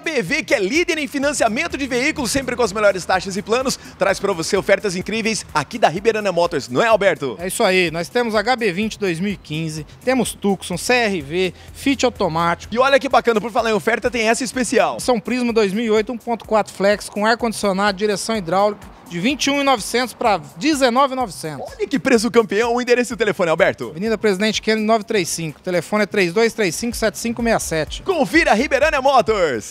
HPV, que é líder em financiamento de veículos, sempre com as melhores taxas e planos, traz para você ofertas incríveis aqui da Ribeirana Motors, não é, Alberto? É isso aí, nós temos HB20 2015, temos Tucson, CRV, Fit automático. E olha que bacana, por falar em oferta, tem essa especial. São Prisma 2008 1.4 Flex com ar-condicionado, direção hidráulica, de 21.900 para 19.900. Olha que preço campeão. O endereço e o telefone, Alberto. Avenida Presidente Kennedy 935. O telefone é 32357567. Confira a Ribeirânia Motors.